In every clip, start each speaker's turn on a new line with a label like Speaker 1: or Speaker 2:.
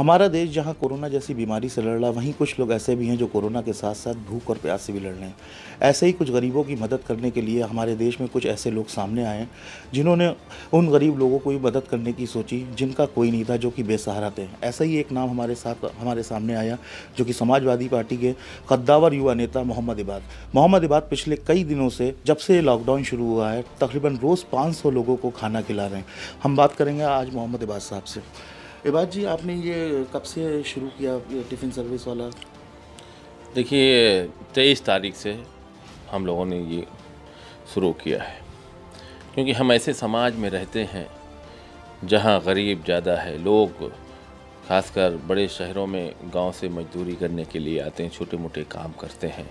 Speaker 1: हमारा देश जहाँ कोरोना जैसी बीमारी से लड़ रहा वहीं कुछ लोग ऐसे भी हैं जो कोरोना के साथ साथ भूख और प्यास से भी लड़ रहे हैं ऐसे ही कुछ गरीबों की मदद करने के लिए हमारे देश में कुछ ऐसे लोग सामने आए जिन्होंने उन गरीब लोगों को भी मदद करने की सोची जिनका कोई नहीं था जो कि बेसहारा थे ऐसा ही एक नाम हमारे साथ हमारे सामने आया जो कि समाजवादी पार्टी के कद्दावर युवा नेता मोहम्मद इबाद मोहम्मद इबाद पिछले कई दिनों से जब से लॉकडाउन शुरू हुआ है तकरीबन रोज़ पाँच लोगों को खाना खिला रहे हैं हम बात करेंगे आज मोहम्मद इबाद साहब से इबाद जी आपने ये कब से शुरू किया टिफ़िन सर्विस वाला
Speaker 2: देखिए तेईस तारीख से हम लोगों ने ये शुरू किया है क्योंकि हम ऐसे समाज में रहते हैं जहाँ गरीब ज़्यादा है लोग खासकर बड़े शहरों में गांव से मजदूरी करने के लिए आते हैं छोटे मोटे काम करते हैं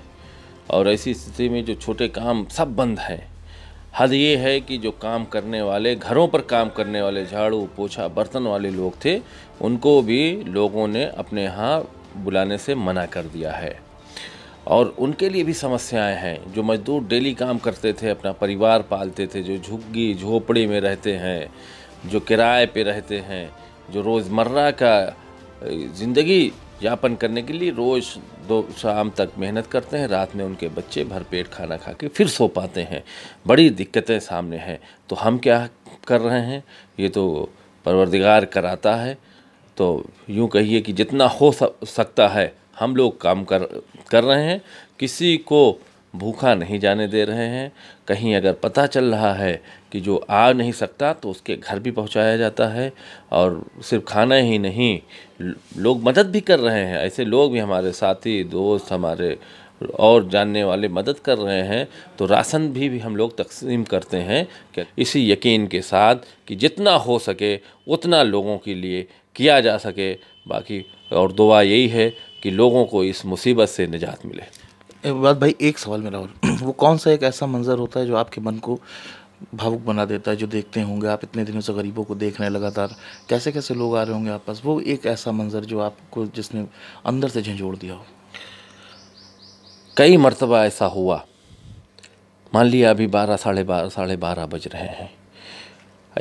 Speaker 2: और ऐसी स्थिति में जो छोटे काम सब बंद हैं हद ये है कि जो काम करने वाले घरों पर काम करने वाले झाड़ू पोछा बर्तन वाले लोग थे उनको भी लोगों ने अपने यहाँ बुलाने से मना कर दिया है और उनके लिए भी समस्याएं हैं जो मज़दूर डेली काम करते थे अपना परिवार पालते थे जो झुग्गी झोपड़ी में रहते हैं जो किराए पे रहते हैं जो रोज़मर्रा का ज़िंदगी यापन करने के लिए रोज़ दो शाम तक मेहनत करते हैं रात में उनके बच्चे भरपेट खाना खा के फिर सो पाते हैं बड़ी दिक्कतें सामने हैं तो हम क्या कर रहे हैं ये तो परवरदिगार कराता है तो यूँ कहिए कि जितना हो सकता है हम लोग काम कर कर रहे हैं किसी को भूखा नहीं जाने दे रहे हैं कहीं अगर पता चल रहा है कि जो आ नहीं सकता तो उसके घर भी पहुंचाया जाता है और सिर्फ खाना ही नहीं लोग मदद भी कर रहे हैं ऐसे लोग भी हमारे साथी दोस्त हमारे और जानने वाले मदद कर रहे हैं तो राशन भी, भी हम लोग तकसीम करते हैं कि इसी यकीन के साथ कि जितना हो सके उतना लोगों के लिए किया जा सके बाकी और दुआ यही है कि लोगों को इस मुसीबत से निजात मिले
Speaker 1: बात भाई एक सवाल मेरा और वो कौन सा एक ऐसा मंज़र होता है जो आपके मन को भावुक बना देता है जो देखते होंगे आप इतने दिनों से गरीबों को देख रहे हैं लगातार कैसे कैसे लोग आ रहे होंगे आप पास वो एक ऐसा मंज़र जो आपको जिसने अंदर से झंझोड़ दिया हो
Speaker 2: कई मरतबा ऐसा हुआ मान लिया अभी बारह साढ़े बारह साढ़े बारह बज रहे हैं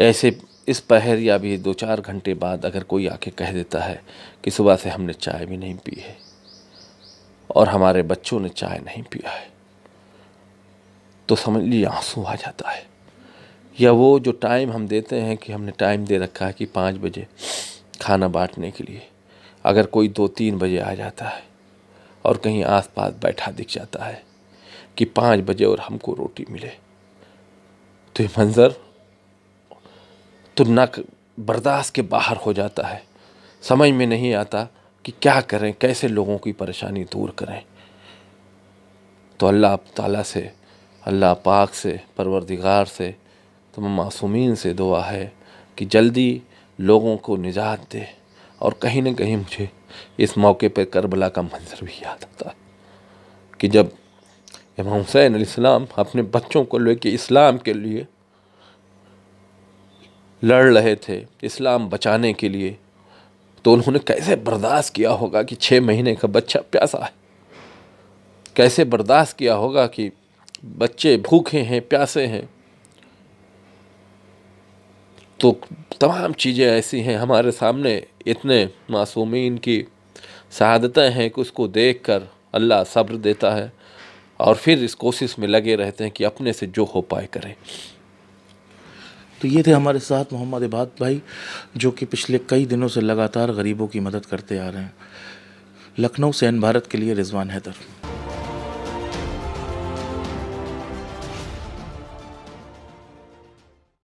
Speaker 2: ऐसे इस पहर या अभी दो चार घंटे बाद अगर कोई आके कह देता है कि सुबह से हमने चाय भी नहीं पी है और हमारे बच्चों ने चाय नहीं पिया है तो समझ लीजिए आंसू आ जाता है या वो जो टाइम हम देते हैं कि हमने टाइम दे रखा है कि पाँच बजे खाना बांटने के लिए अगर कोई दो तीन बजे आ जाता है और कहीं आसपास बैठा दिख जाता है कि पाँच बजे और हमको रोटी मिले तो ये मंज़र तो नक बर्दाश्त के बाहर हो जाता है समझ में नहीं आता कि क्या करें कैसे लोगों की परेशानी दूर करें तो अल्लाह ताला से अल्लाह पाक से परवरदिगार से तुम मासूमीन से दुआ है कि जल्दी लोगों को निजात दे और कहीं ना कहीं मुझे इस मौके पर करबला का मंजर भी याद आता है कि जब इमाम हुसैन इस्लाम अपने बच्चों को लेके इस्लाम के लिए लड़ रहे थे इस्लाम बचाने के लिए तो उन्होंने कैसे बर्दाश्त किया होगा कि छः महीने का बच्चा प्यासा है कैसे बर्दाश्त किया होगा कि बच्चे भूखे हैं प्यासे हैं तो तमाम चीज़ें ऐसी हैं हमारे सामने इतने मासूमीन की शहादतें हैं कि उसको देख कर अल्लाह सब्र देता है और फिर इस कोशिश में लगे रहते हैं कि अपने से जो हो पाए करें
Speaker 1: तो ये थे हमारे साथ मोहम्मद इबाद भाई जो कि पिछले कई दिनों से लगातार गरीबों की मदद करते आ रहे हैं लखनऊ से भारत के लिए रिजवान हैदर